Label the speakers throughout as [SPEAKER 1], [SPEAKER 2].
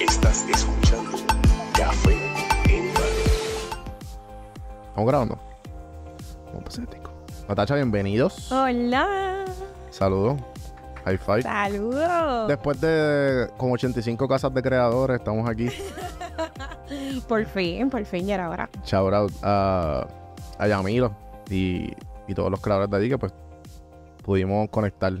[SPEAKER 1] Estás escuchando Café en Estamos grabando. Vamos Natacha, bienvenidos.
[SPEAKER 2] Hola.
[SPEAKER 1] Saludos. Hi five. Saludos. Después de como 85 casas de creadores, estamos aquí.
[SPEAKER 2] por fin, por fin, ya era hora.
[SPEAKER 1] Chau, a, Yamilo y, todos los creadores de allí que pues pudimos conectar.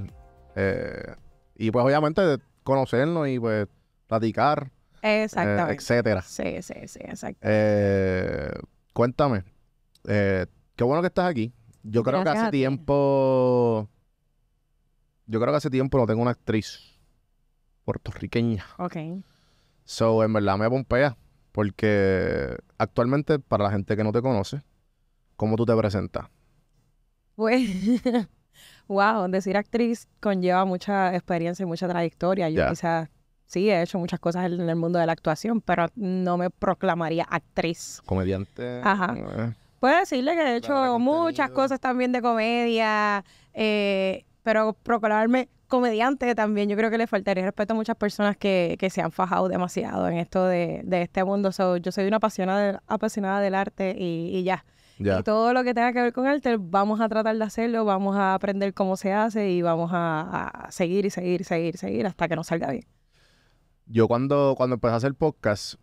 [SPEAKER 1] Eh, y pues obviamente conocernos y pues platicar.
[SPEAKER 2] Eh, exactamente. etcétera. Sí, sí, sí, exacto.
[SPEAKER 1] Eh, cuéntame, qué bueno que estás aquí. Yo creo que hace tiempo... Yo creo que hace tiempo no tengo una actriz puertorriqueña. Ok. So, en verdad me pompea. Porque actualmente, para la gente que no te conoce, ¿cómo tú te presentas?
[SPEAKER 2] Pues, wow, decir actriz conlleva mucha experiencia y mucha trayectoria. Yo quizás sí he hecho muchas cosas en el mundo de la actuación, pero no me proclamaría actriz.
[SPEAKER 1] Comediante. Ajá.
[SPEAKER 2] Eh. Puedo decirle que he hecho muchas cosas también de comedia, eh, pero proclamarme comediante también yo creo que le faltaría respeto a muchas personas que, se han fajado demasiado en esto de, este mundo. yo soy una apasionada, apasionada del arte y, ya. Y todo lo que tenga que ver con arte, vamos a tratar de hacerlo, vamos a aprender cómo se hace y vamos a, seguir y seguir y seguir seguir hasta que nos salga bien.
[SPEAKER 1] Yo cuando, cuando empecé a hacer podcast,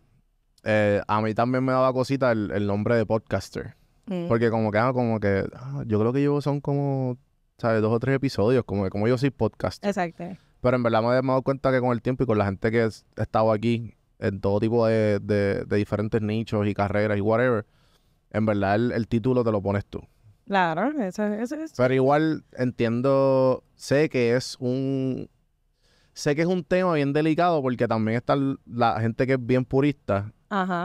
[SPEAKER 1] eh, a mí también me daba cosita el, nombre de podcaster. Mm. Porque como que, ah, como que, ah, yo creo que yo son como ¿sabes? dos o tres episodios, como, como yo soy podcast. Exacto. Pero en verdad me he dado cuenta que con el tiempo y con la gente que he estado aquí, en todo tipo de, diferentes nichos y carreras y whatever, en verdad el, título te lo pones tú.
[SPEAKER 2] Claro, eso, es
[SPEAKER 1] Pero igual entiendo, sé que es un... Sé que es un tema bien delicado porque también está la gente que es bien purista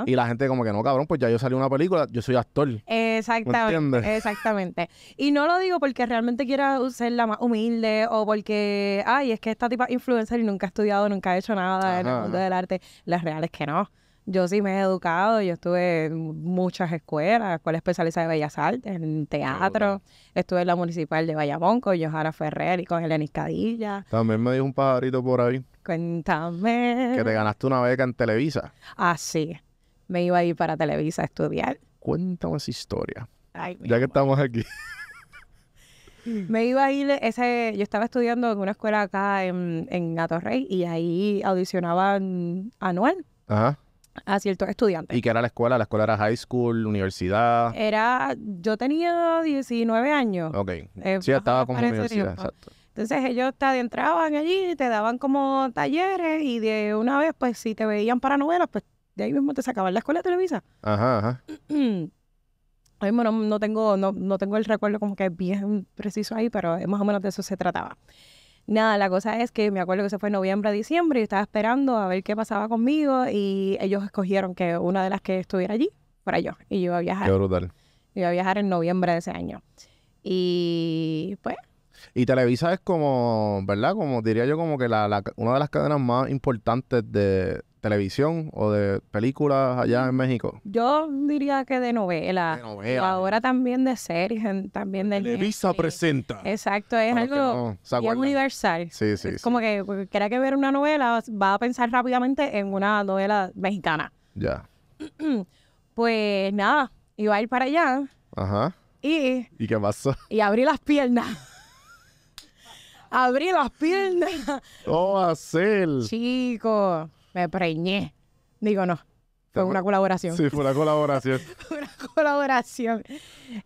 [SPEAKER 1] y la gente como que no, cabrón, pues ya yo salí una película, yo soy actor.
[SPEAKER 2] Exactamente. exactamente. Y no lo digo porque realmente quiera ser la más humilde o porque, ay, es que esta tipa influencer y nunca ha estudiado, nunca ha hecho nada en el mundo del arte. La real es que no. Yo sí me he educado, yo estuve en muchas escuelas, escuela especializada de Bellas Artes, en teatro, estuve en la municipal de Bayamón con Johara Ferrer y con Elena Scadilla
[SPEAKER 1] También me dijo un pajarito por ahí
[SPEAKER 2] Cuéntame. Que te
[SPEAKER 1] ganaste una beca en Televisa.
[SPEAKER 2] Ah, sí. Me iba a ir para Televisa a estudiar. Cuéntame esa
[SPEAKER 1] historia. ya que estamos aquí.
[SPEAKER 2] Me iba a ir, ese, yo estaba estudiando en una escuela acá en, en Rey, y ahí audicionaban anual Ajá. a ciertos estudiantes.
[SPEAKER 1] ¿Y qué era la escuela? ¿La escuela era high school, universidad?
[SPEAKER 2] Era, yo tenía 19 años. Ok.
[SPEAKER 1] Eh, sí, estaba como universidad, exacto.
[SPEAKER 2] Entonces ellos te adentraban allí, te daban como talleres y de una vez, pues si te veían para novelas, pues de ahí mismo te sacaban la escuela de Televisa.
[SPEAKER 1] Ajá, ajá.
[SPEAKER 2] no, tengo, no, no tengo el recuerdo como que bien preciso ahí, pero más o menos de eso se trataba. Nada, la cosa es que me acuerdo que se fue en noviembre, diciembre y estaba esperando a ver qué pasaba conmigo y ellos escogieron que una de las que estuviera allí fuera yo y yo iba a viajar. Qué brutal. Yo iba a viajar en noviembre de ese año. Y pues
[SPEAKER 1] y Televisa es como, ¿verdad? Como diría yo, como que la, una de las cadenas más importantes de televisión o de películas allá en mm. México.
[SPEAKER 2] Yo diría que de novela. De novela. ahora también de series, también de... Televisa
[SPEAKER 1] presenta.
[SPEAKER 2] Exacto, es algo universal. Sí, sí. como que pues, quiera que ver una novela, va a pensar rápidamente en una novela mexicana. Ya. Pues nada, iba a ir para allá. Ajá. Y... ¿Y qué pasó? Y abrí las piernas. abrí las piernas. a
[SPEAKER 1] hacer. Oh,
[SPEAKER 2] Chico, me preñé. Digo, no. Fue una colaboración. Sí, fue una
[SPEAKER 1] colaboración.
[SPEAKER 2] una colaboración.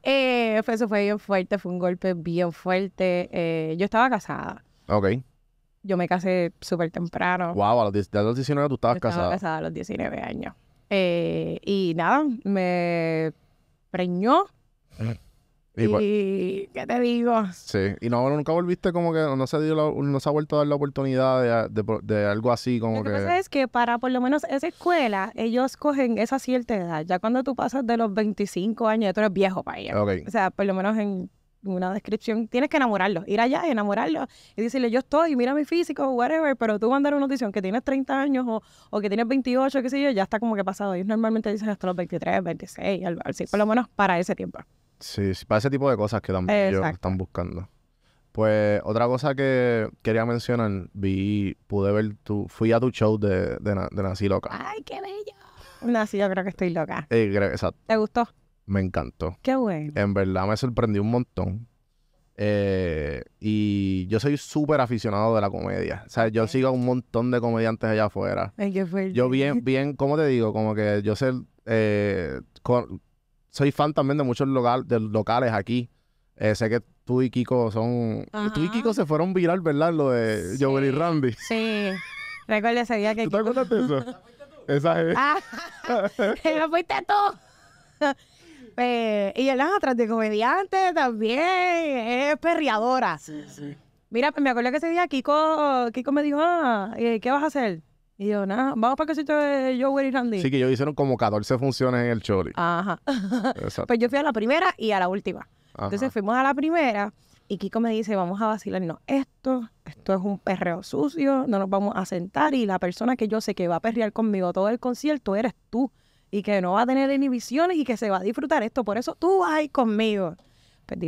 [SPEAKER 2] Eh, eso fue bien fuerte, fue un golpe bien fuerte. Eh, yo estaba casada. Ok. Yo me casé súper temprano.
[SPEAKER 1] Wow, a los, 19 tú estabas casada. Estaba casada
[SPEAKER 2] a los 19 años. Eh, y nada, me preñó. Pues y, ¿qué te digo?
[SPEAKER 1] Sí, y no, nunca volviste como que no se, dio no se ha vuelto a dar la oportunidad de, algo así como lo que... pasa
[SPEAKER 2] es que para por lo menos esa escuela, ellos cogen esa cierta edad. Ya cuando tú pasas de los 25 años, ya tú eres viejo para ellos. Okay. O sea, por lo menos en una descripción, tienes que enamorarlos, ir allá y enamorarlos y decirle, yo estoy, mira mi físico, whatever, pero tú mandar una notición que tienes 30 años o, que tienes 28, qué sé yo, ya está como que pasado. Ellos normalmente dicen hasta los 23, 26, por lo menos para ese tiempo.
[SPEAKER 1] Sí, para ese tipo de cosas que también están buscando. Pues otra cosa que quería mencionar, vi, pude ver tu, fui a tu show de, de, Nací Loca. ¡Ay,
[SPEAKER 2] qué bello! Nací, yo creo que estoy loca.
[SPEAKER 1] Eh, exacto. ¿Te gustó? Me encantó. Qué bueno. En verdad me sorprendió un montón. Eh, y yo soy súper aficionado de la comedia. O sea, yo sigo a un montón de comediantes allá afuera.
[SPEAKER 2] ¿En qué fuerte. Yo
[SPEAKER 1] bien, bien, ¿cómo te digo? Como que yo sé, eh, soy fan también de muchos local, de locales aquí. Eh, sé que tú y Kiko son. Tú y Kiko se fueron viral, ¿verdad? Lo de sí, y Randy. Sí. Recuerdo ese día que. ¿Tú te acuerdas de eso? Esa es. Ah,
[SPEAKER 2] me fuiste tú. eh, y las atrás de comediante también, es perreadora. Sí, sí. Mira, pues, me acuerdo que ese día Kiko, Kiko me dijo, ah, ¿qué vas a hacer? Y yo, nada, vamos para que yo de yo y Randy. Sí, que
[SPEAKER 1] ellos hicieron como 14 funciones en el Choli.
[SPEAKER 2] Ajá. pues yo fui a la primera y a la última. Entonces fuimos a la primera y Kiko me dice, vamos a vacilar no esto, esto es un perreo sucio, no nos vamos a sentar y la persona que yo sé que va a perrear conmigo todo el concierto eres tú y que no va a tener inhibiciones y que se va a disfrutar esto, por eso tú vas a conmigo. Pues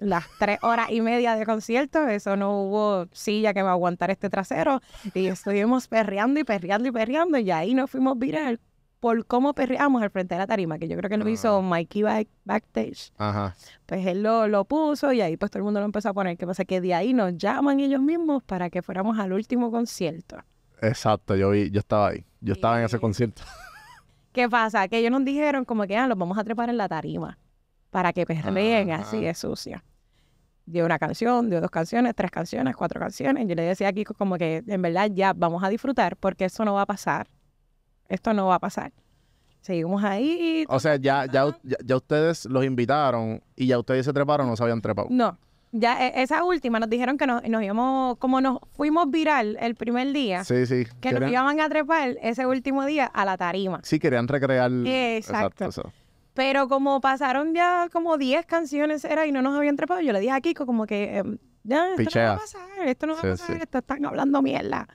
[SPEAKER 2] las tres horas y media de concierto, eso no hubo silla que me aguantara este trasero. Y estuvimos perreando y perreando y perreando. Y ahí nos fuimos viral por cómo perreamos al frente de la tarima, que yo creo que lo hizo Mikey Backstage. Pues él lo, puso y ahí pues todo el mundo lo empezó a poner. Que pasa que de ahí nos llaman ellos mismos para que fuéramos al último concierto.
[SPEAKER 1] Exacto, yo vi, yo estaba ahí. Yo estaba en ese concierto.
[SPEAKER 2] ¿Qué pasa? Que ellos nos dijeron como que ah, los vamos a trepar en la tarima para que perreen, así es sucio dio una canción, dio dos canciones, tres canciones, cuatro canciones. Yo le decía aquí como que en verdad ya vamos a disfrutar porque eso no va a pasar. Esto no va a pasar. Seguimos ahí.
[SPEAKER 1] O sea, ya, ya, ustedes los invitaron y ya ustedes se treparon o no se habían trepado.
[SPEAKER 2] No. Ya e, esa última nos dijeron que nos, nos íbamos, como nos fuimos viral el primer día, que nos íbamos a trepar ese último día a la tarima.
[SPEAKER 1] Sí, querían recrear. exacto
[SPEAKER 2] pero como pasaron ya como 10 canciones era y no nos habían trepado, yo le dije a Kiko como que, em, ya, esto no va a pasar, esto no va a pasar, esto están hablando mierda.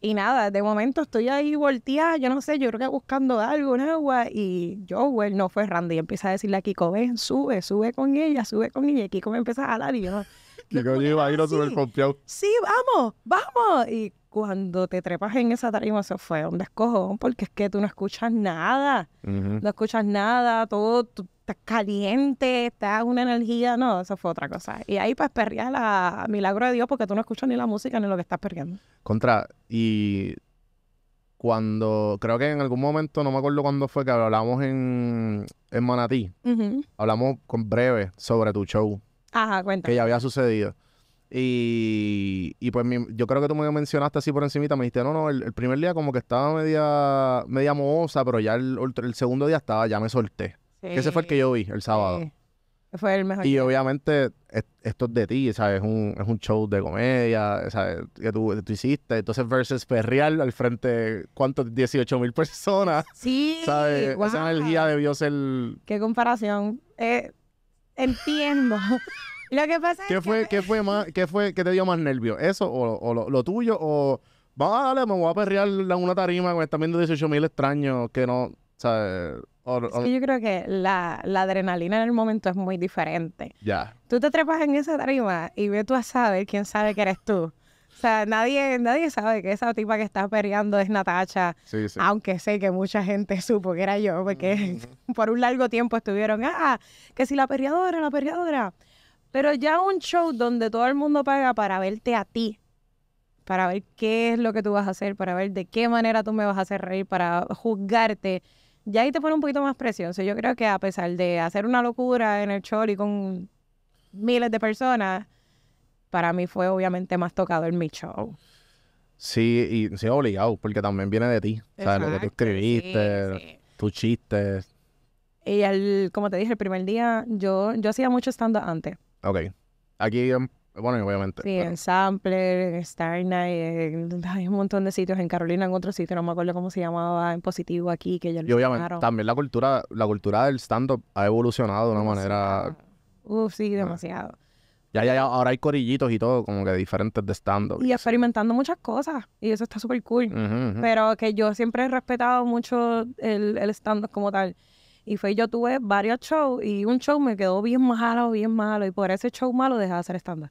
[SPEAKER 2] Y nada, de momento estoy ahí volteada, yo no sé, yo creo que buscando algo un agua. Y Joel no fue Randy. Empieza a decirle a Kiko, ven, sube, sube con ella, sube con ella. Y Kiko me empieza a jalar y yo.
[SPEAKER 1] Kiko, yo iba a ir a subir confiado.
[SPEAKER 2] Sí, vamos, vamos. Y cuando te trepas en esa tarima, se fue un descojón, porque es que tú no escuchas nada, no escuchas nada, todo tú, estás caliente, estás una energía, no, eso fue otra cosa. Y ahí pues perrías la milagro de Dios porque tú no escuchas ni la música ni lo que estás perdiendo.
[SPEAKER 1] Contra, y cuando, creo que en algún momento, no me acuerdo cuándo fue que hablamos en, Manatí, hablamos con breve sobre tu show.
[SPEAKER 2] Ajá, Que
[SPEAKER 1] ya había sucedido. Y, pues yo creo que tú me mencionaste así por encimita, me dijiste, no, no, el, primer día como que estaba media, media mohosa, pero ya el, segundo día estaba, ya me solté. ese fue el que yo vi el sábado.
[SPEAKER 2] Fue el mejor. Y
[SPEAKER 1] obviamente esto es de ti, ¿sabes? Es un, show de comedia, ¿sabes? Que tú, hiciste. Entonces, versus Ferreal al frente ¿cuántos? 18 mil personas. Sí. ¿Sabes? Wow. Esa energía debió ser...
[SPEAKER 2] Qué comparación. Eh, entiendo que ¿Qué fue, que... ¿qué fue, más, ¿Qué fue
[SPEAKER 1] que te dio más nervio? ¿Eso o, lo, tuyo? ¿O vamos a ah, darle, me voy a perrear la una tarima con están viendo 18.000 mil extraños que no, O, yo
[SPEAKER 2] creo que la, adrenalina en el momento es muy diferente. Ya. Tú te trepas en esa tarima y ve tú a saber quién sabe que eres tú. O sea, nadie, nadie sabe que esa tipa que está peleando es Natacha. Aunque sé que mucha gente supo que era yo, porque por un largo tiempo estuvieron, ah, que si la perreadora, la perreadora. Pero ya un show donde todo el mundo paga para verte a ti, para ver qué es lo que tú vas a hacer, para ver de qué manera tú me vas a hacer reír, para juzgarte, ya ahí te pone un poquito más precioso. Yo creo que a pesar de hacer una locura en el show y con miles de personas, para mí fue obviamente más tocado en mi show.
[SPEAKER 1] Sí, y sí, obligado, porque también viene de ti. O lo que tú escribiste, tus chistes.
[SPEAKER 2] Y el, como te dije, el primer día, yo, yo hacía mucho stand-up antes.
[SPEAKER 1] Ok. Aquí, em, bueno, obviamente. Sí, eh, en
[SPEAKER 2] Sampler, en Star Night, hay un montón de sitios. En Carolina, en otro sitio, no me acuerdo cómo se llamaba, en Positivo aquí, que ya lo Y obviamente,
[SPEAKER 1] también la cultura, la cultura del stand-up ha evolucionado de una manera...
[SPEAKER 2] Uf, sí, demasiado.
[SPEAKER 1] Ya, ya, ya, ahora hay corillitos y todo, como que diferentes de stand-up. Y
[SPEAKER 2] experimentando muchas cosas, y eso está súper cool. Pero que yo siempre he respetado mucho el, el stand-up como tal. Y fue yo tuve varios shows y un show me quedó bien malo, bien malo. Y por ese show malo dejé de hacer estándar.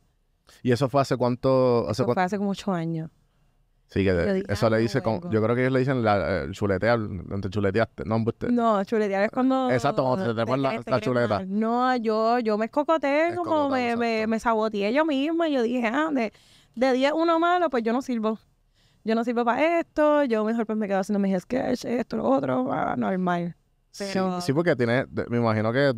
[SPEAKER 1] ¿Y eso fue hace cuánto? Hace fue hace como ocho años. Sí, que eso le ah, dice, con, yo creo que ellos le dicen la, eh, chuletear, donde chuleteaste, no usted.
[SPEAKER 2] No, chuletear es eh, cuando... Exacto, cuando te, te, ponen la, chuleta. No, yo, yo me escocoté, como me, me, saboteé yo misma, y yo dije, ah, de, de diez uno malo, pues yo no sirvo. Yo no sirvo para esto, yo mejor pues me quedo haciendo mis sketches, esto, lo otro, ah, normal. Sí,
[SPEAKER 1] porque tienes, me imagino que,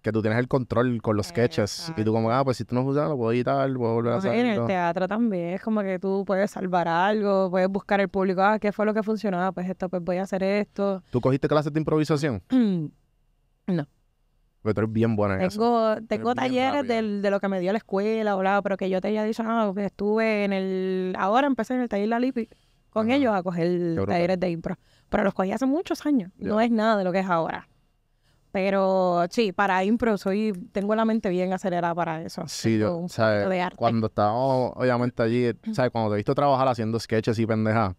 [SPEAKER 1] que tú tienes el control con los sketches y tú como, ah, pues si tú no usas, lo puedo editar, puedo volver a hacer. en el
[SPEAKER 2] teatro también, es como que tú puedes salvar algo, puedes buscar el público, ah, ¿qué fue lo que funcionaba? Ah, pues esto, pues voy a hacer esto.
[SPEAKER 1] ¿Tú cogiste clases de improvisación?
[SPEAKER 2] no.
[SPEAKER 1] Pero tú eres bien buena en
[SPEAKER 2] tengo, Tengo talleres de lo que me dio la escuela, o algo, pero que yo te haya dicho, nada ah, que pues estuve en el... Ahora empecé en el taller La Lipi con ellos a coger talleres de impro pero los cogí hace muchos años. No es nada de lo que es ahora. Pero sí, para impro soy, tengo la mente bien acelerada para eso.
[SPEAKER 1] Sí, yo, Cuando estaba, obviamente, allí, ¿sabes? Cuando te he visto trabajar haciendo sketches y pendeja,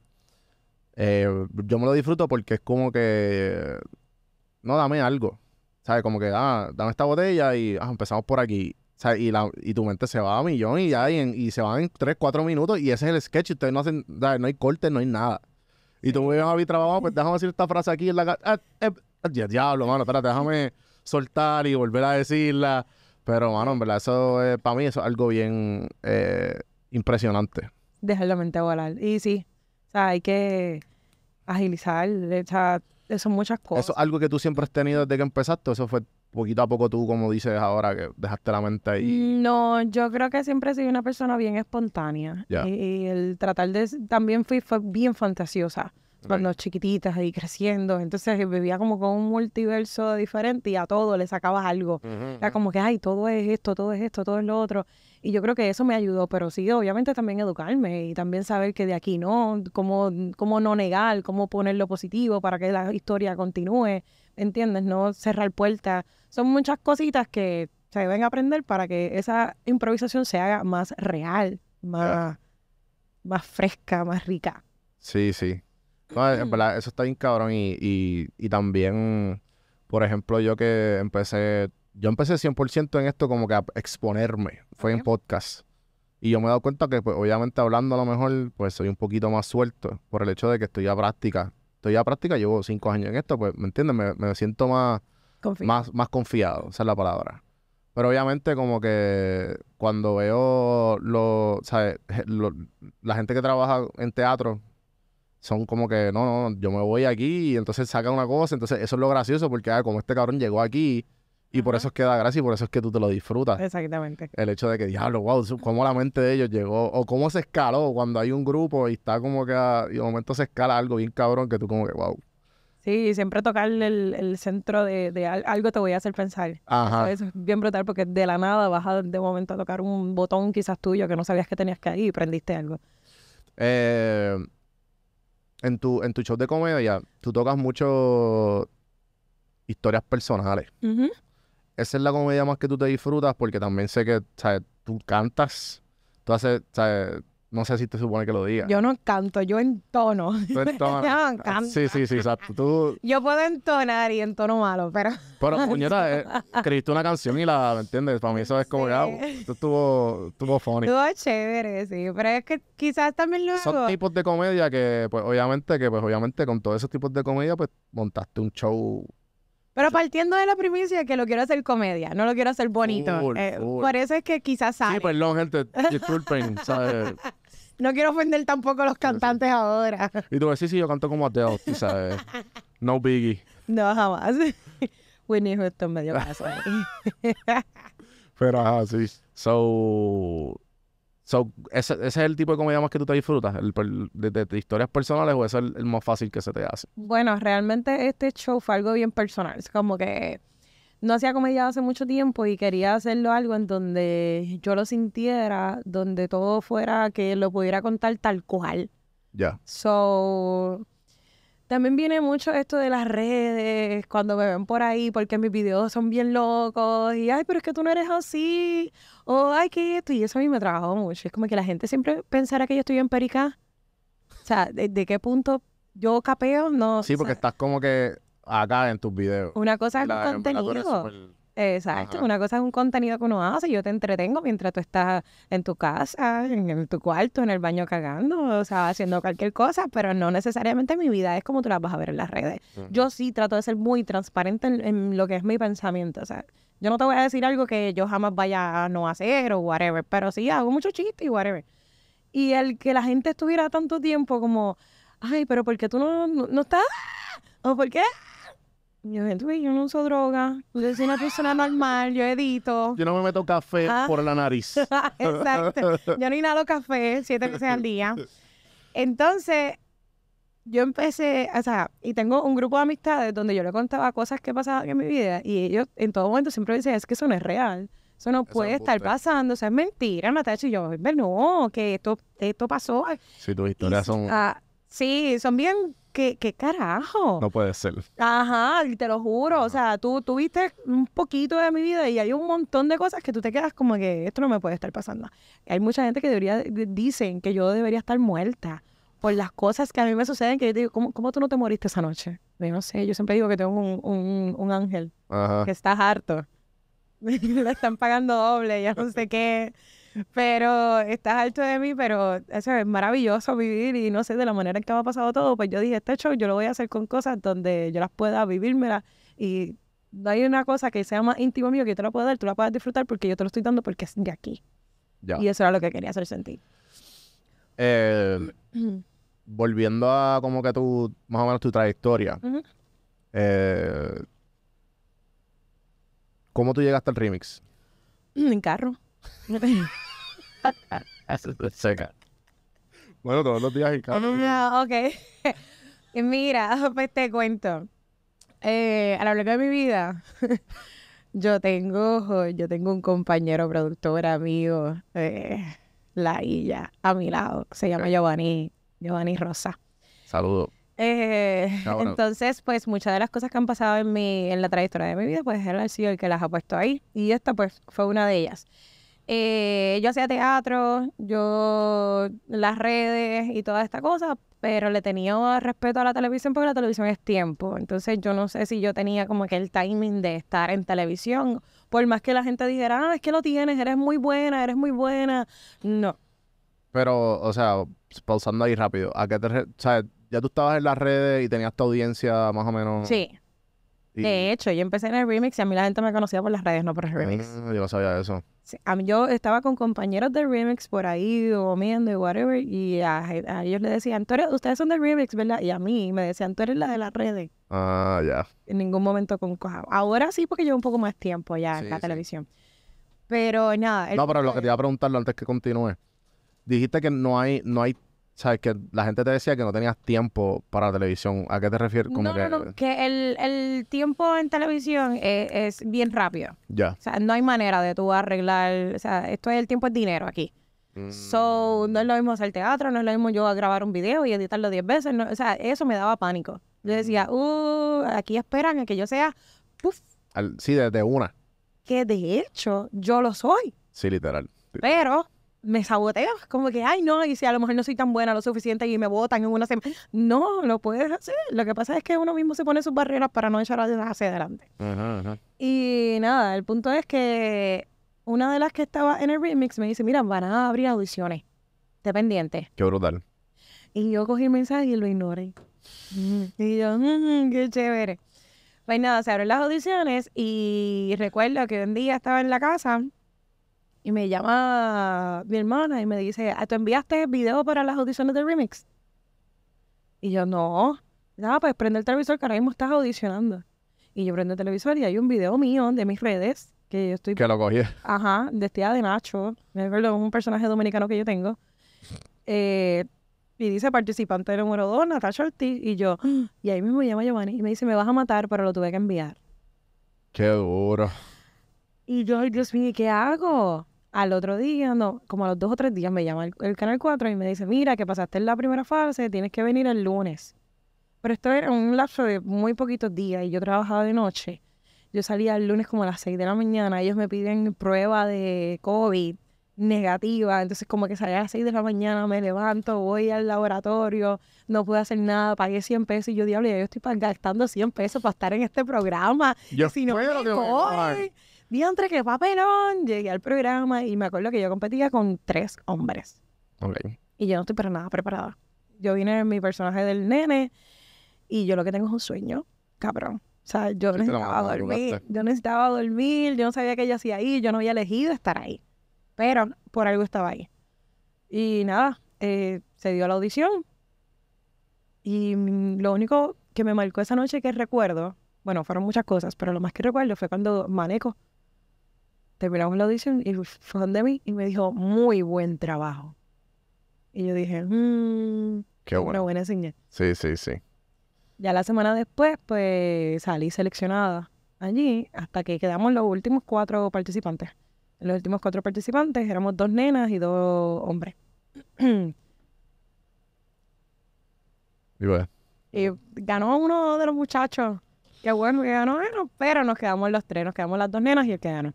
[SPEAKER 1] eh, yo me lo disfruto porque es como que, no, dame algo. ¿Sabes? Como que, ah, dame esta botella y ah, empezamos por aquí. ¿sabes? Y, tu mente se va a millón y ya, y, y se va en tres, cuatro minutos y ese es el sketch. Ustedes no hacen, no hay corte, no hay nada y tú me a mi trabajo, pues déjame decir esta frase aquí en la... casa. Ah, eh, ah, ya, diablo, mano, espérate, déjame soltar y volver a decirla. Pero, mano, en verdad, eso para mí es algo bien eh, impresionante.
[SPEAKER 2] Dejar la mente volar. Y sí, o sea, hay que agilizar, o sea, son muchas cosas. ¿Eso
[SPEAKER 1] es algo que tú siempre has tenido desde que empezaste? ¿Eso fue poquito a poco tú, como dices ahora, que dejaste la mente ahí?
[SPEAKER 2] No, yo creo que siempre soy una persona bien espontánea. Y, el tratar de... También fui bien fantasiosa cuando chiquitita chiquititas y creciendo. Entonces eh, vivía como con un multiverso diferente y a todo le sacabas algo. Era como que, ay, todo es esto, todo es esto, todo es lo otro. Y yo creo que eso me ayudó, pero sí, obviamente también educarme y también saber que de aquí no, cómo, cómo no negar, cómo poner lo positivo para que la historia continúe. ¿entiendes? No cerrar puertas. Son muchas cositas que se deben aprender para que esa improvisación se haga más real, más, más fresca, más rica.
[SPEAKER 1] Sí, sí. en mm. verdad, eso está bien cabrón. Y, también, por ejemplo, yo que empecé, yo empecé 100% en esto como que a exponerme. Fue en podcast. Y yo me he dado cuenta que, pues, obviamente, hablando a lo mejor, pues soy un poquito más suelto por el hecho de que estoy a práctica estoy ya práctica, llevo cinco años en esto, pues, ¿me entiendes? Me, siento más, más, más confiado, esa es la palabra. Pero obviamente como que cuando veo eh, lo, la gente que trabaja en teatro, son como que, no, no, yo me voy aquí y entonces saca una cosa, entonces eso es lo gracioso porque ah, como este cabrón llegó aquí, y por eso es que da gracia y por eso es que tú te lo disfrutas.
[SPEAKER 2] Exactamente.
[SPEAKER 1] El hecho de que, diablo, wow, cómo la mente de ellos llegó, o cómo se escaló cuando hay un grupo y está como que, de momento se escala algo bien cabrón que tú como que, wow.
[SPEAKER 2] Sí, siempre tocar el, centro de, algo te voy a hacer pensar.
[SPEAKER 1] Ajá. Eso
[SPEAKER 2] es bien brutal porque de la nada vas a, de momento a tocar un botón quizás tuyo que no sabías que tenías que ahí y prendiste algo.
[SPEAKER 1] Eh, en, tu, en tu show de comedia, tú tocas mucho historias personales. Ajá esa es la comedia más que tú te disfrutas porque también sé que, ¿sabes? Tú cantas, tú haces, No sé si te supone que lo digas. Yo
[SPEAKER 2] no canto, yo entono. Tú entonas. yo Sí,
[SPEAKER 1] sí, sí, exacto. Tú...
[SPEAKER 2] Yo puedo entonar y entono malo, pero... Pero, puñeta, eh,
[SPEAKER 1] escribiste una canción y la, ¿me entiendes? Para mí eso es como, ah, esto estuvo, estuvo funny. Estuvo
[SPEAKER 2] chévere, sí, pero es que quizás también luego... Son
[SPEAKER 1] tipos de comedia que, pues, obviamente, que, pues, obviamente, con todos esos tipos de comedia, pues, montaste un show
[SPEAKER 2] pero partiendo de la primicia que lo quiero hacer comedia, no lo quiero hacer bonito. Eh, por, eso es que quizás sale. Sí,
[SPEAKER 1] perdón, gente, disculpen, ¿sabes?
[SPEAKER 2] No quiero ofender tampoco a los cantantes ahora.
[SPEAKER 1] Y tú decís, sí, yo canto como ateo. sabes. No biggie.
[SPEAKER 2] No, jamás. Whitney Houston medio paso
[SPEAKER 1] Pero ajá, sí. So, So, ese, ese, es el tipo de comedia más que tú te disfrutas, el, de, de, historias personales o es el, más fácil que se te hace.
[SPEAKER 2] Bueno, realmente este show fue algo bien personal, es como que no hacía comedia hace mucho tiempo y quería hacerlo algo en donde yo lo sintiera, donde todo fuera que lo pudiera contar tal cual. Ya. So, también viene mucho esto de las redes, cuando me ven por ahí, porque mis videos son bien locos, y ay, pero es que tú no eres así, o ay, que esto, y eso a mí me ha trabajado mucho. Es como que la gente siempre pensará que yo estoy en perica. O sea, ¿de, qué punto yo capeo? No. Sí, porque
[SPEAKER 1] estás como que acá en tus videos.
[SPEAKER 2] Una cosa es la, contenido. Exacto, una cosa es un contenido que uno hace, yo te entretengo mientras tú estás en tu casa, en, tu cuarto, en el baño cagando, o sea, haciendo cualquier cosa, pero no necesariamente mi vida es como tú la vas a ver en las redes. Yo sí trato de ser muy transparente en, lo que es mi pensamiento, o sea, yo no te voy a decir algo que yo jamás vaya a no hacer o whatever, pero sí hago mucho chiste y whatever. Y el que la gente estuviera tanto tiempo como, ay, pero ¿por qué tú no, no, no estás? ¿O por qué? Yo, yo no uso droga, yo soy una persona normal, yo edito.
[SPEAKER 1] Yo no me meto café ah. por la nariz.
[SPEAKER 2] Exacto. Yo no inhalo café siete veces al día. Entonces, yo empecé, o sea, y tengo un grupo de amistades donde yo le contaba cosas que pasaban en mi vida y ellos en todo momento siempre decían, es que eso no es real, eso no puede estar pasando, o sea, es mentira, Natacha. Y yo, pues, no, que esto, esto pasó.
[SPEAKER 1] Sí, tus historias son...
[SPEAKER 2] Ah, sí, son bien ¿Qué, ¿Qué carajo? No puede ser. Ajá, te lo juro. O sea, tú tuviste un poquito de mi vida y hay un montón de cosas que tú te quedas como que esto no me puede estar pasando. Hay mucha gente que debería, dicen que yo debería estar muerta por las cosas que a mí me suceden, que yo digo, ¿cómo, cómo tú no te moriste esa noche? Yo no sé, yo siempre digo que tengo un, un, ángel que está harto. Le están pagando doble, ya no sé qué. Pero estás alto de mí, pero eso es maravilloso vivir y no sé, de la manera en que me ha pasado todo, pues yo dije, este show yo lo voy a hacer con cosas donde yo las pueda vivírmelas y no hay una cosa que sea más íntimo mío que yo te la pueda dar, tú la puedas disfrutar porque yo te lo estoy dando porque es de aquí. Y eso era lo que quería hacer sentir.
[SPEAKER 1] Em, volviendo a como que tu, más o menos tu trayectoria, eh, ¿cómo tú llegaste al remix?
[SPEAKER 2] En carro.
[SPEAKER 1] bueno, todos los días y cada.
[SPEAKER 2] Mira, pues te cuento. Eh, a lo de mi vida, yo tengo, yo tengo un compañero productor, amigo, eh, la Illa, a mi lado. Se llama Giovanni, Giovanni Rosa. Saludos. Eh, ah, entonces, pues muchas de las cosas que han pasado en mi, en la trayectoria de mi vida, pues él ha sido el que las ha puesto ahí. Y esta, pues, fue una de ellas. Eh, yo hacía teatro, yo las redes y toda esta cosa, pero le tenía respeto a la televisión porque la televisión es tiempo. Entonces yo no sé si yo tenía como que el timing de estar en televisión, por más que la gente dijera, ah, es que lo tienes, eres muy buena, eres muy buena. No.
[SPEAKER 1] Pero, o sea, pausando ahí rápido, ¿a qué ya tú estabas en las redes y tenías tu audiencia más o menos... Sí.
[SPEAKER 2] De hecho, yo empecé en el remix y a mí la gente me conocía por las redes, no por el remix.
[SPEAKER 1] Ah, yo no sabía eso
[SPEAKER 2] yo estaba con compañeros de Remix por ahí, o y whatever, y a, ellos le decían, tú ustedes son de Remix, ¿verdad? Y a mí me decían, tú eres la de las redes.
[SPEAKER 1] Ah, ya.
[SPEAKER 2] En ningún momento con Ahora sí, porque llevo un poco más tiempo ya en la televisión. Pero nada. No, pero lo que te
[SPEAKER 1] iba a preguntarlo antes que continúe. Dijiste que no hay, no hay sabes que la gente te decía que no tenías tiempo para la televisión. ¿A qué te refieres? que... no,
[SPEAKER 2] que el, tiempo en televisión es, bien rápido. Ya. O sea, no hay manera de tú arreglar, o sea, esto es el tiempo es dinero aquí. So, mm. no es lo mismo hacer teatro, no es lo mismo yo a grabar un video y editarlo diez veces, o sea, eso me daba pánico. Yo mm. decía, uh, aquí esperan a que yo sea, puff.
[SPEAKER 1] sí, desde una.
[SPEAKER 2] Que de hecho, yo lo soy. Sí, literal. Pero me saboteo, como que, ay, no, y si a lo mejor no soy tan buena lo suficiente y me votan en una semana. No, lo puedes hacer. Lo que pasa es que uno mismo se pone sus barreras para no echar hacia adelante. Y nada, el punto es que una de las que estaba en el remix me dice, mira, van a abrir audiciones, pendiente. Qué brutal. Y yo cogí el mensaje y lo ignoré. Y yo, mm, mm, qué chévere. Pues nada, se abren las audiciones y recuerdo que un día estaba en la casa y me llama mi hermana y me dice, ah, ¿tú enviaste video para las audiciones de remix? Y yo, no. Nada, pues prende el televisor que ahora mismo estás audicionando. Y yo prendo el televisor y hay un video mío de mis redes que yo estoy... Que lo cogí. Ajá, de tía de Nacho. Me un personaje dominicano que yo tengo. Eh, y dice participante número dos, Natasha Ortiz. Y yo, ah", y ahí mismo me llama Giovanni y me dice, me vas a matar, pero lo tuve que enviar.
[SPEAKER 1] Qué duro.
[SPEAKER 2] Y yo, ay Dios mío, ¿qué hago? Al otro día, no, como a los dos o tres días me llama el, Canal 4 y me dice, mira, que pasaste en la primera fase, tienes que venir el lunes. Pero esto era un lapso de muy poquitos días y yo trabajaba de noche. Yo salía el lunes como a las 6 de la mañana, ellos me piden prueba de COVID negativa, entonces como que salía a las 6 de la mañana, me levanto, voy al laboratorio, no pude hacer nada, pagué 100 pesos y yo, diablo, yo estoy gastando 100 pesos para estar en este programa. Yo si no me entre que papelón. Llegué al programa y me acuerdo que yo competía con tres hombres. Okay. Y yo no estoy para nada preparada. Yo vine en mi personaje del nene y yo lo que tengo es un sueño, cabrón. O sea, yo necesitaba dormir, yo necesitaba dormir, yo no sabía que ella hacía ahí, yo no había elegido estar ahí. Pero por algo estaba ahí. Y nada, eh, se dio la audición. Y lo único que me marcó esa noche que recuerdo, bueno, fueron muchas cosas, pero lo más que recuerdo fue cuando Maneco terminamos la audición y fue pues, donde mí y me dijo, muy buen trabajo. Y yo dije, mmm, Qué bueno. una buena señal.
[SPEAKER 1] Sí, sí, sí.
[SPEAKER 2] Ya la semana después, pues salí seleccionada allí hasta que quedamos los últimos cuatro participantes. Los últimos cuatro participantes éramos dos nenas y dos hombres. y bueno. Pues. Y ganó uno de los muchachos. Qué bueno que ganó, uno, pero nos quedamos los tres, nos quedamos las dos nenas y el que ganó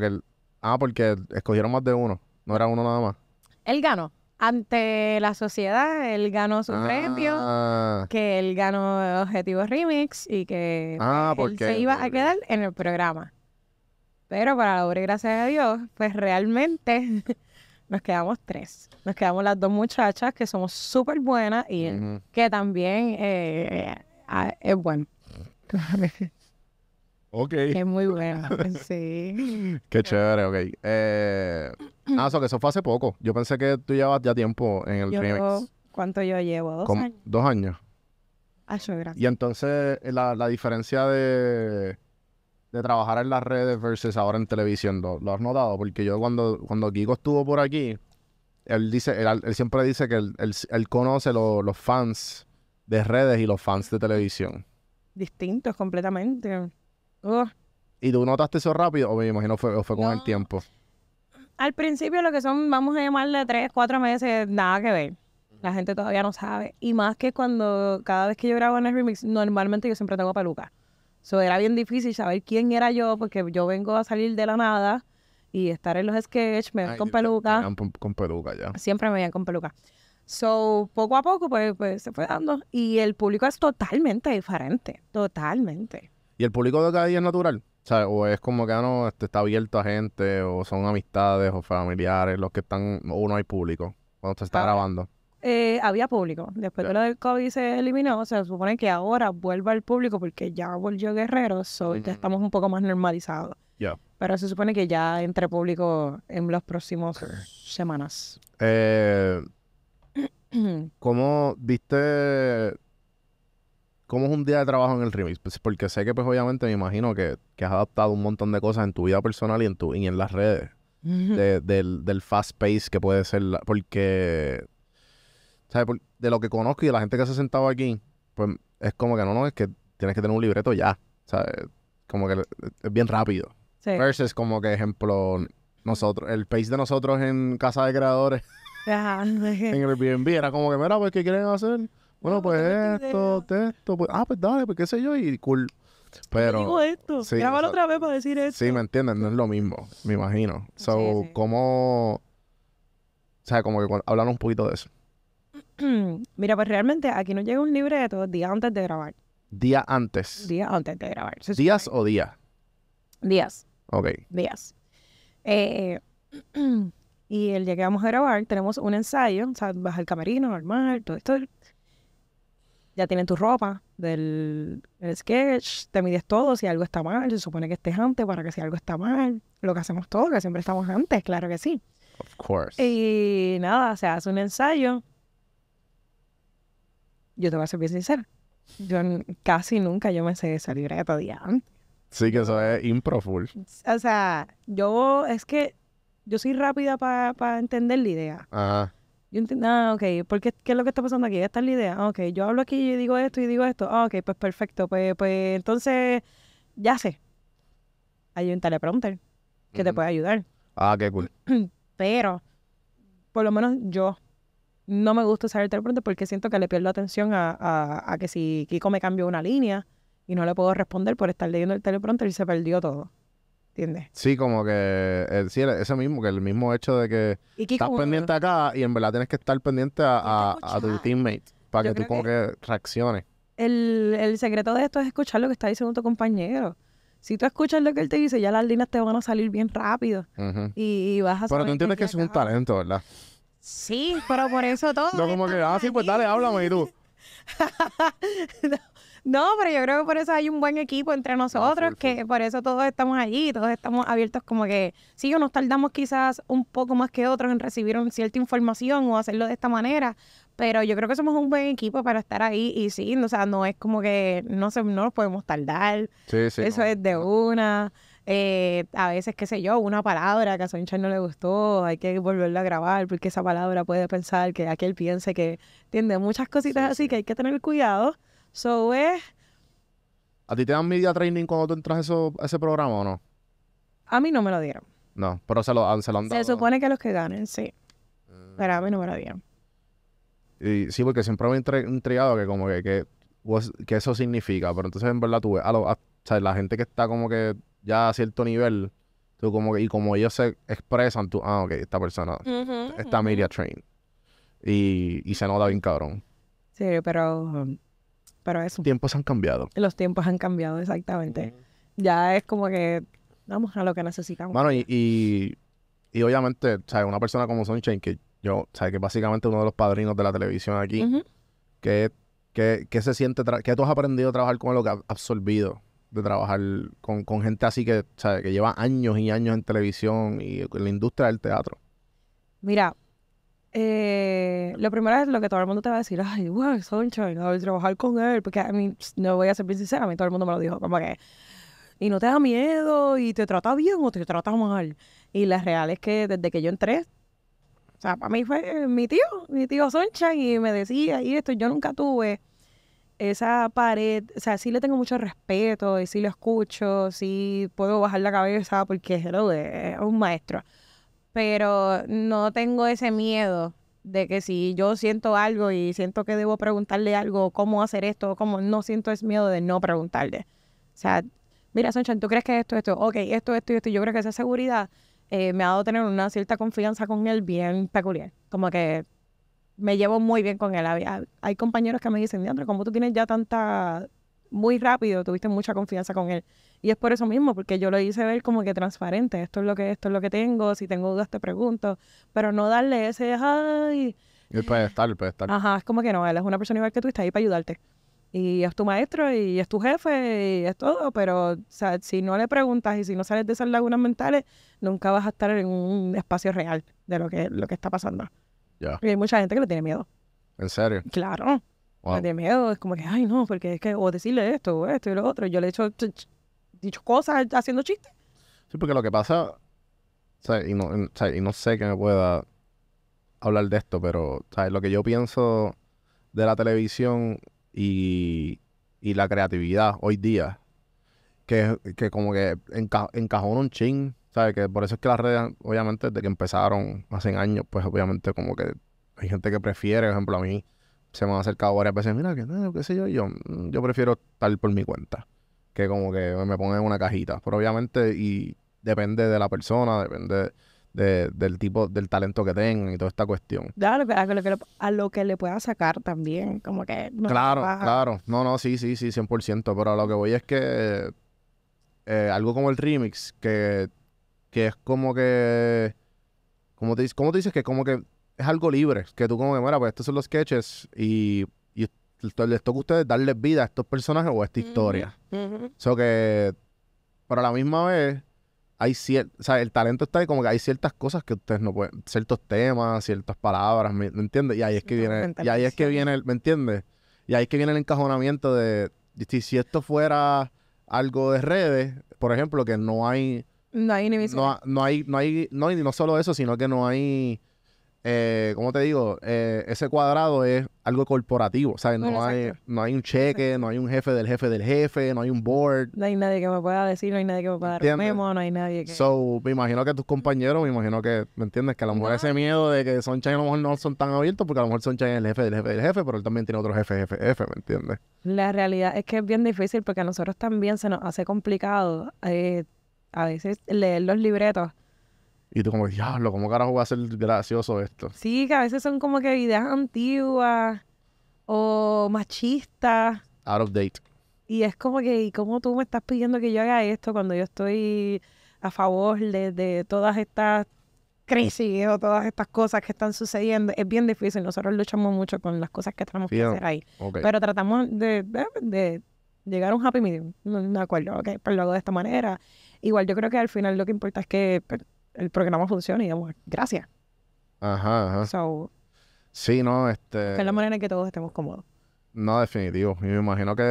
[SPEAKER 1] que ah, porque escogieron más de uno, no era uno nada más.
[SPEAKER 2] Él ganó ante la sociedad, él ganó su ah. premio, que él ganó Objetivo Remix y que ah, pues, se iba a quedar en el programa. Pero para la gracias a Dios, pues realmente nos quedamos tres. Nos quedamos las dos muchachas que somos súper buenas y que también eh, eh, ah, es bueno. Ok. es muy bueno. sí.
[SPEAKER 1] Qué chévere, ok. Eh, ah, eso que eso fue hace poco. Yo pensé que tú llevas ya tiempo en el yo,
[SPEAKER 2] ¿Cuánto yo llevo? ¿Dos años? Dos años. Ah, gracias. Y
[SPEAKER 1] entonces, eh, la, diferencia de, trabajar en las redes versus ahora en televisión, ¿lo, has notado? Porque yo cuando, cuando Kiko estuvo por aquí, él dice, él, siempre dice que él, conoce los fans de redes y los fans de televisión.
[SPEAKER 2] Distintos completamente.
[SPEAKER 1] ¿Y tú notaste eso rápido o me imagino fue, fue con el tiempo?
[SPEAKER 2] Al principio lo que son, vamos a llamarle tres, cuatro meses, nada que ver. La gente todavía no sabe. Y más que cuando, cada vez que yo grabo en el remix, normalmente yo siempre tengo peluca. So, era bien difícil saber quién era yo, porque yo vengo a salir de la nada y estar en los sketches, me ven con peluca.
[SPEAKER 1] con, peluca ya.
[SPEAKER 2] Siempre me veían con peluca. So, poco a poco, pues, pues se fue dando. Y el público es totalmente diferente, totalmente.
[SPEAKER 1] ¿Y el público de cada día es natural? O, es como que ah, no, este, está abierto a gente, o son amistades o familiares los que están, o no hay público cuando se está ah, grabando.
[SPEAKER 2] Eh, había público. Después de lo del COVID se eliminó, se supone que ahora vuelva el público porque ya volvió Guerrero, estamos un poco más normalizados. ya Pero se supone que ya entre público en los próximos semanas.
[SPEAKER 1] Eh, ¿Cómo viste ¿Cómo es un día de trabajo en el remix? Pues, porque sé que, pues, obviamente, me imagino que, has adaptado un montón de cosas en tu vida personal y en tu y en las redes. del, fast pace que puede ser. porque. ¿Sabes? de lo que conozco y de la gente que se ha sentado aquí, pues es como que no, no, es que tienes que tener un libreto ya. ¿Sabes? Como que es bien rápido. Sí. Versus, como que, ejemplo, nosotros, el pace de nosotros en Casa de Creadores.
[SPEAKER 2] en el
[SPEAKER 1] Airbnb era como que, mira, pues, ¿qué quieren hacer? Bueno, pues esto, esto, pues, ah, pues dale, pues qué sé yo, y cool. Pero. Digo esto, sí, otra vez
[SPEAKER 2] para decir esto.
[SPEAKER 1] Sí, me entienden, no es lo mismo, me imagino. So, ¿cómo. O sea, como que hablar un poquito de eso.
[SPEAKER 2] Mira, pues realmente aquí nos llega un libreto día antes de grabar.
[SPEAKER 1] Día antes.
[SPEAKER 2] Día antes de grabar.
[SPEAKER 1] ¿Días o día? Días. Ok.
[SPEAKER 2] Días. Eh, y el día que vamos a grabar tenemos un ensayo, o sea, bajar el camerino, normal, todo esto ya tienen tu ropa del el sketch, te mides todo, si algo está mal, se supone que estés antes para que si algo está mal, lo que hacemos todos, que siempre estamos antes, claro que sí. Of course. Y nada, se hace un ensayo. Yo te voy a ser bien sincera. Yo casi nunca yo me sé salir de día antes.
[SPEAKER 1] Sí, que eso es impro full.
[SPEAKER 2] O sea, yo es que yo soy rápida para entender la idea. Ajá. Yo ah, ok, qué, es lo que está pasando aquí? Esta es la idea. Ok, yo hablo aquí y digo esto y digo esto. Ah, ok, pues perfecto. Pues, pues entonces, ya sé. Hay un teleprompter que te puede ayudar. Ah, qué cool. Pero, por lo menos yo no me gusta usar el teleprompter porque siento que le pierdo atención a, a, a que si Kiko me cambió una línea y no le puedo responder por estar leyendo el teleprompter y se perdió todo. ¿Entiendes?
[SPEAKER 1] Sí, como que el, eh, ese mismo, que el mismo hecho de que estás pendiente acá y en verdad tienes que estar pendiente a, tu teammate para que tú como que, reacciones.
[SPEAKER 2] El, secreto de esto es escuchar lo que está diciendo tu compañero. Si tú escuchas lo que él te dice, ya las líneas te van a salir bien rápido. y, vas a Pero tú
[SPEAKER 1] entiendes que, es un talento, ¿verdad?
[SPEAKER 2] Sí, pero por eso todo.
[SPEAKER 1] No, como que, ah, sí, pues dale, háblame y tú.
[SPEAKER 2] No, pero yo creo que por eso hay un buen equipo entre ah, nosotros, que por eso todos estamos allí, todos estamos abiertos como que, sí, nos tardamos quizás un poco más que otros en recibir cierta información o hacerlo de esta manera, pero yo creo que somos un buen equipo para estar ahí y sí, o sea, no es como que no, se, no nos podemos tardar,
[SPEAKER 1] eso es
[SPEAKER 2] de una. Eh, a veces, qué sé yo, una palabra que a no le gustó, hay que volverla a grabar porque esa palabra puede pensar que aquel piense que tiene muchas cositas así que hay que tener cuidado. So es. Eh,
[SPEAKER 1] ¿A ti te dan media training cuando tú entras a, eso, ese programa o no?
[SPEAKER 2] A mí no me lo dieron.
[SPEAKER 1] No, pero se lo, han dado. Se
[SPEAKER 2] supone que los que ganen, sí. Ah. Pero a mí no me lo dieron.
[SPEAKER 1] Y, sí, porque siempre me he intrigado que como que, pues, que, eso significa. Pero entonces en verdad tú ves a, la gente que está como que ya a cierto nivel, tú como que, y como ellos se expresan, tú, ah, ok, esta persona está media train. Y, y se nota bien cabrón.
[SPEAKER 2] Sí, pero um, pero eso.
[SPEAKER 1] Los tiempos han cambiado.
[SPEAKER 2] Los tiempos han cambiado, exactamente. Ya es como que vamos a lo que necesitamos.
[SPEAKER 1] Bueno, y, y, obviamente, ¿sabes? Una persona como Sunshine, que yo, ¿sabes? Que básicamente uno de los padrinos de la televisión aquí, qué que, se siente, que tú has aprendido a trabajar con lo que has absorbido de trabajar con, con gente así que, ¿sabes? Que lleva años y años en televisión y en la industria del teatro.
[SPEAKER 2] Mira, eh, lo primero es lo que todo el mundo te va a decir, ay, wow, voy a trabajar con él, porque a mí, no voy a ser bien sincera, a mí todo el mundo me lo dijo, como que, y no te da miedo, y te trata bien o te trata mal. Y la real es que desde que yo entré, o sea, para mí fue eh, mi tío, mi tío Sunshine, y me decía, y esto, yo nunca tuve esa pared, o sea, sí le tengo mucho respeto, y sí lo escucho, sí puedo bajar la cabeza, porque es un maestro pero no tengo ese miedo de que si yo siento algo y siento que debo preguntarle algo, cómo hacer esto, cómo no siento ese miedo de no preguntarle. O sea, mira, Sonchan, ¿tú crees que esto, esto? Ok, esto, esto y esto. Yo creo que esa seguridad eh, me ha dado tener una cierta confianza con él bien peculiar. Como que me llevo muy bien con él. hay compañeros que me dicen, como tú tienes ya tanta... Muy rápido, tuviste mucha confianza con él. Y es por eso mismo, porque yo lo hice ver como que transparente, esto es lo que, esto es lo que tengo, si tengo dudas te pregunto, pero no darle ese, ay.
[SPEAKER 1] El pedestal, el estar.
[SPEAKER 2] Ajá, es como que no, él es una persona igual que tú y está ahí para ayudarte. Y es tu maestro y es tu jefe y es todo, pero o sea, si no le preguntas y si no sales de esas lagunas mentales, nunca vas a estar en un espacio real de lo que, lo que está pasando. Ya. Y hay mucha gente que le tiene miedo. ¿En serio? Claro. Wow. tiene miedo, es como que, ay no, porque es que, o decirle esto, o esto y lo otro. Yo le he hecho dicho cosas haciendo chistes.
[SPEAKER 1] Sí, porque lo que pasa, y, no, sé que me pueda hablar de esto, pero lo que yo pienso de la televisión y, y la creatividad hoy día, que, que como que enca, en un chin, ¿sabes? Que por eso es que las redes, obviamente, desde que empezaron hace años, pues obviamente como que hay gente que prefiere, por ejemplo, a mí se me han acercado varias veces, mira, que no, qué sé yo, yo, mm, yo prefiero estar por mi cuenta como que me pongan en una cajita. Pero obviamente, y depende de la persona, depende del tipo, del talento que tengan y toda esta cuestión.
[SPEAKER 2] A lo, a, lo que, le pueda sacar también, como que... claro,
[SPEAKER 1] claro. No, no, sí, sí, sí, 100%. Pero lo que voy es que eh, algo como el remix, que, que es como que... Como te, ¿Cómo te dices que como que es algo libre? Que tú como que, bueno, pues estos son los sketches y les toca a ustedes darles vida a estos personajes o a esta historia. Uh que, pero a la misma vez, hay o sea, el talento está ahí, como que hay ciertas cosas que ustedes no pueden, ciertos temas, ciertas palabras, ¿me, entiendes? Y ahí es que viene, y ahí es que viene, el, ¿me entiendes? Y ahí es que viene el encajonamiento de, si esto fuera algo de redes, por ejemplo, que no hay...
[SPEAKER 2] No hay ni no,
[SPEAKER 1] no, hay, no hay, no, y no solo eso, sino que no hay eh, ¿cómo te digo? Eh, ese cuadrado es algo corporativo, No, hay, no hay un cheque, no hay un jefe del jefe del jefe, no hay un board.
[SPEAKER 2] No hay nadie que me pueda decir, no hay nadie que me pueda dar memo, no hay nadie que...
[SPEAKER 1] So, me imagino que tus compañeros, me imagino que, ¿me entiendes? Que a lo mejor ese miedo de que son a lo mejor no son tan abiertos porque a lo mejor son es el jefe del jefe del jefe, pero él también tiene otros jefes jefe, jefe, ¿me entiendes?
[SPEAKER 2] La realidad es que es bien difícil porque a nosotros también se nos hace complicado eh, a veces leer los libretos
[SPEAKER 1] y tú como, diablo, ¿cómo carajo va a ser gracioso esto?
[SPEAKER 2] Sí, que a veces son como que ideas antiguas o machistas. Out of date. Y es como que, ¿y cómo tú me estás pidiendo que yo haga esto cuando yo estoy a favor de, todas estas crisis o todas estas cosas que están sucediendo? Es bien difícil. Nosotros luchamos mucho con las cosas que tenemos que hacer ahí. Pero tratamos de, llegar a un happy medium. No, acuerdo, okay pues lo hago de esta manera. Igual yo creo que al final lo que importa es que el programa funciona y digamos, gracias.
[SPEAKER 1] Ajá, ajá. sí, no, este... es la
[SPEAKER 2] manera en que todos estemos cómodos.
[SPEAKER 1] No, definitivo. Yo me imagino que...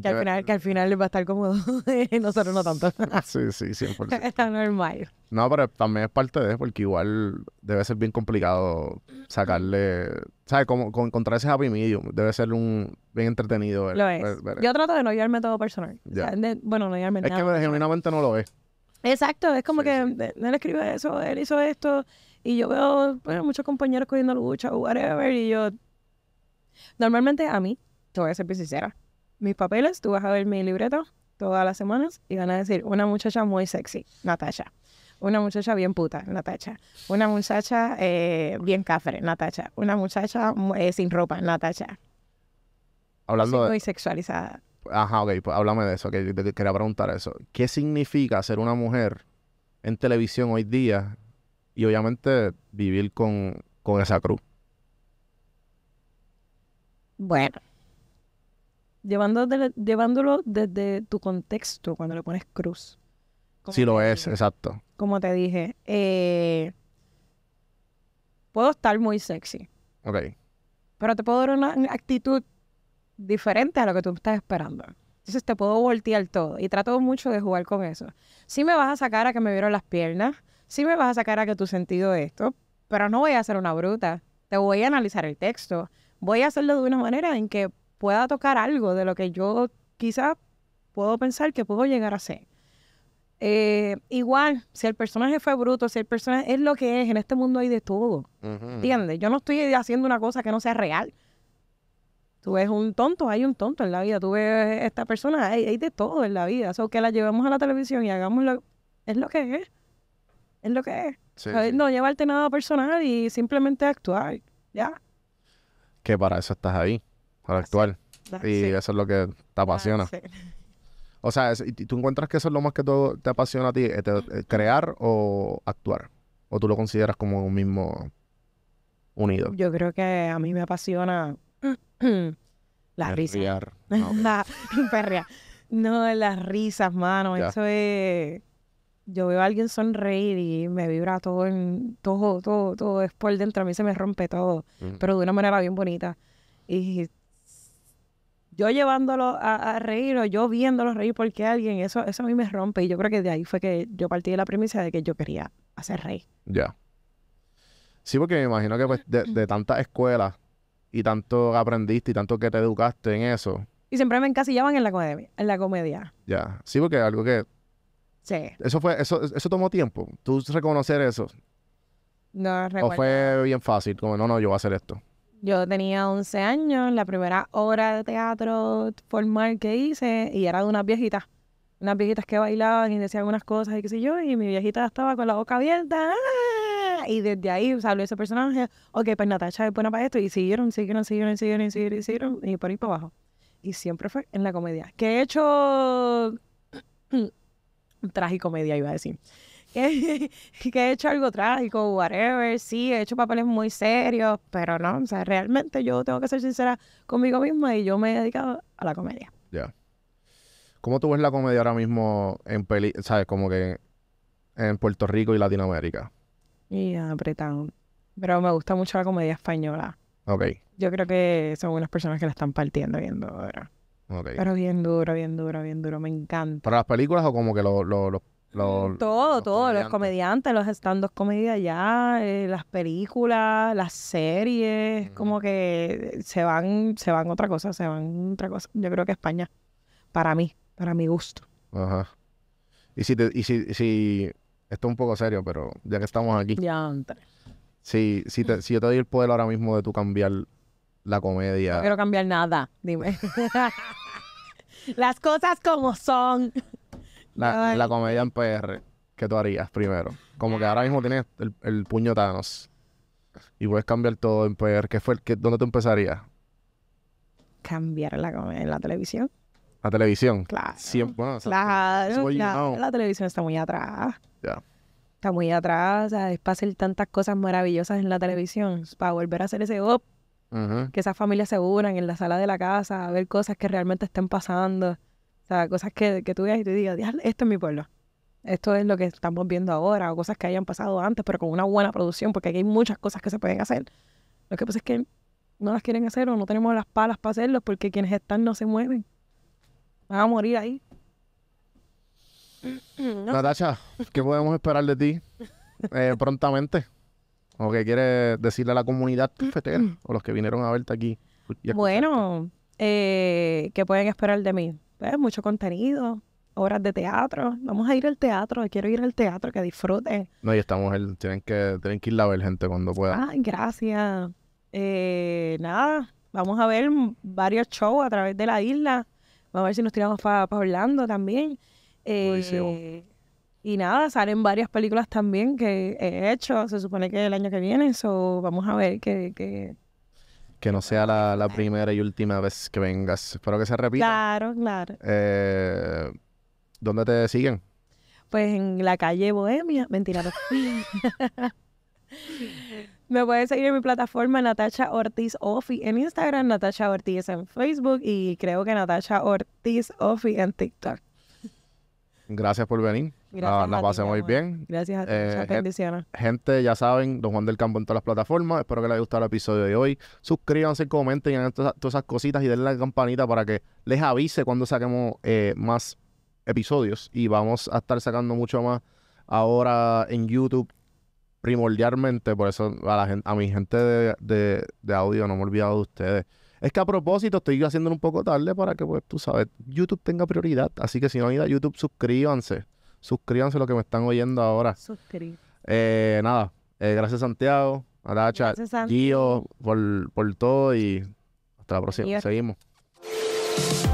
[SPEAKER 1] Que al, final,
[SPEAKER 2] que al final va a estar cómodo y nosotros no tanto.
[SPEAKER 1] sí, sí, 100%.
[SPEAKER 2] Está normal.
[SPEAKER 1] No, pero también es parte de eso, porque igual debe ser bien complicado sacarle... ¿Sabes? Como, encontrar ese happy medium. Debe ser un bien entretenido. lo es. Yo
[SPEAKER 2] trato de no llevarme todo personal. bueno, no llevarme es Es que
[SPEAKER 1] genuinamente no lo es.
[SPEAKER 2] Exacto, es como que él escribe eso, él hizo esto, y yo veo bueno, muchos compañeros cogiendo lucha o whatever, y yo. Normalmente a mí, te voy a ser bien sincera, mis papeles, tú vas a ver mi libreto todas las semanas y van a decir una muchacha muy sexy, Natasha. Una muchacha bien puta, Natacha. Una muchacha eh, bien cafre, Natacha. Una muchacha eh, sin ropa, Natacha. Hablando de... Muy sexualizada.
[SPEAKER 1] Ajá, ok, pues háblame de eso, que quería preguntar eso. ¿Qué significa ser una mujer en televisión hoy día y obviamente vivir con, esa cruz?
[SPEAKER 2] Bueno, llevándolo, desde tu contexto, cuando le pones cruz.
[SPEAKER 1] Sí lo es, exacto.
[SPEAKER 2] Como te dije, eh, puedo estar muy sexy. Ok. Pero te puedo dar una actitud diferente a lo que tú estás esperando. Entonces te puedo voltear todo y trato mucho de jugar con eso. Si me vas a sacar a que me vieron las piernas, Si me vas a sacar a que tu sentido de esto, pero no voy a ser una bruta. Te voy a analizar el texto. Voy a hacerlo de una manera en que pueda tocar algo de lo que yo quizá puedo pensar que puedo llegar a ser. Eh, igual, si el personaje fue bruto, si el personaje es lo que es, en este mundo hay de todo. ¿Entiendes? Yo no estoy haciendo una cosa que no sea real. Tú ves un tonto, hay un tonto en la vida. Tú ves esta persona, hay, de todo en la vida. O que la llevamos a la televisión y hagamos lo... Es lo que es. Es lo que es. No llevarte nada personal y simplemente actuar. Ya.
[SPEAKER 1] Que para eso estás ahí, para actuar. y eso es lo que te ah, apasiona. O sea, ¿tú encuentras que eso es lo más que todo te apasiona a ti? Eh, eh, ¿Crear o actuar? ¿O tú lo consideras como un mismo unido?
[SPEAKER 2] Yo creo que a mí me apasiona las risas. No, No, las risas, mano. Eso es. Yo veo a alguien sonreír y me vibra todo todo, todo, todo. Es por dentro, a mí se me rompe todo, pero de una manera bien bonita. Y yo llevándolo a, reír o yo viéndolo reír porque alguien, eso, eso a mí me rompe. Y yo creo que de ahí fue que yo partí de la premisa de que yo quería hacer reír.
[SPEAKER 1] Ya. Sí, porque me imagino que pues, de, de tantas escuelas y tanto aprendiste y tanto que te educaste en eso.
[SPEAKER 2] Y siempre me encasillaban en la comedia. En la comedia.
[SPEAKER 1] Ya, sí, porque algo que... Sí. Eso fue, eso, eso tomó tiempo, tú reconocer eso.
[SPEAKER 2] No recuerdo. O fue
[SPEAKER 1] bien fácil, como no, no, yo voy a hacer esto.
[SPEAKER 2] Yo tenía 11 años, la primera obra de teatro formal que hice, y era de unas viejitas. Unas viejitas que bailaban y decían algunas cosas y qué sé yo, y mi viejita estaba con la boca abierta. ¡ah! y desde ahí salió ese personaje, ok, pues Natasha es buena para esto y siguieron, siguieron, siguieron, siguieron, siguieron, y por ahí para abajo. Y siempre fue en la comedia. Que he hecho... tragicomedia iba a decir. Que, he hecho algo trágico, whatever, sí, he hecho papeles muy serios, pero no, o sea, realmente yo tengo que ser sincera conmigo misma y yo me he dedicado a la comedia.
[SPEAKER 1] Ya. ¿Cómo tú ves la comedia ahora mismo en peli, sabes, como que en Puerto Rico y Latinoamérica?
[SPEAKER 2] y apretado. Pero me gusta mucho la comedia española. Ok. Yo creo que son unas personas que la están partiendo viendo ahora. Okay. Pero bien duro, bien duro, bien duro. Me encanta. ¿Para
[SPEAKER 1] las películas o como que mm, los...
[SPEAKER 2] todo, todo. Los comediantes, los stand-up comedia ya, eh, las películas, las series. Como que se van, se van otra cosa, se van otra cosa. Yo creo que España, para mí, para mi gusto.
[SPEAKER 1] Ajá. Y si, y si esto es un poco serio, pero ya que estamos aquí. Ya, si, si, yo te doy el poder ahora mismo de tú cambiar la comedia. No
[SPEAKER 2] quiero cambiar nada, dime. Las cosas como son.
[SPEAKER 1] La, comedia en PR, ¿qué tú harías primero? Como que ahora mismo tienes el, puño Thanos y puedes cambiar todo en PR. fue ¿Dónde tú empezarías?
[SPEAKER 2] Cambiar la comedia en la televisión.
[SPEAKER 1] ¿La televisión? Claro. bueno, claro. La
[SPEAKER 2] televisión está muy atrás.
[SPEAKER 1] Está
[SPEAKER 2] muy atrás, es para tantas cosas maravillosas en la televisión, para volver a hacer ese op, que esas familias se unan en la sala de la casa, a ver cosas que realmente estén pasando, o sea, cosas que, que tú veas y tú digas, esto es mi pueblo, esto es lo que estamos viendo ahora, o cosas que hayan pasado antes, pero con una buena producción, porque aquí hay muchas cosas que se pueden hacer. Lo que pasa es que no las quieren hacer o no tenemos las palas para hacerlos porque quienes están no se mueven. Van a morir ahí. No. Natacha,
[SPEAKER 1] ¿qué podemos esperar de ti eh, prontamente? ¿O qué quieres decirle a la comunidad cafetera o los que vinieron a verte aquí?
[SPEAKER 2] bueno, eh, ¿qué pueden esperar de mí? Pues mucho contenido, obras de teatro. Vamos a ir al teatro, quiero ir al teatro, que disfruten.
[SPEAKER 1] No, y estamos, tienen que,
[SPEAKER 2] tienen que ir a ver gente cuando pueda. Ah, gracias. Eh, nada, vamos a ver varios shows a través de la isla. Vamos a ver si nos tiramos para Orlando también. Eh, y nada, salen varias películas también que he hecho. Se supone que el año que viene, eso vamos a ver que, que...
[SPEAKER 1] no sea la, primera y última vez que vengas. Espero que se repita.
[SPEAKER 2] Claro, claro.
[SPEAKER 1] Eh, ¿Dónde te siguen?
[SPEAKER 2] Pues en la calle Bohemia. Mentira. Me puedes seguir en mi plataforma Natacha Ortiz Offi en Instagram, Natasha Ortiz en Facebook y creo que Natasha Ortiz Offi en TikTok.
[SPEAKER 1] Gracias por venir. Gracias. la pasé muy bien.
[SPEAKER 2] Gracias a ti. Eh,
[SPEAKER 1] Gente, ya saben, Don Juan del Campo en todas las plataformas. Espero que les haya gustado el episodio de hoy. Suscríbanse, comenten, todas, esas cositas y denle la campanita para que les avise cuando saquemos eh, más episodios. Y vamos a estar sacando mucho más ahora en YouTube primordialmente. Por eso a, la a mi gente de audio no me he olvidado de ustedes. Es que a propósito estoy haciendo un poco tarde para que, pues, tú sabes, YouTube tenga prioridad. Así que si no han ido a YouTube, suscríbanse. Suscríbanse lo que me están oyendo ahora. Suscríbanse. Eh, nada, eh, gracias Santiago, Aracha, Gio, por, por todo y hasta la próxima. Seguimos.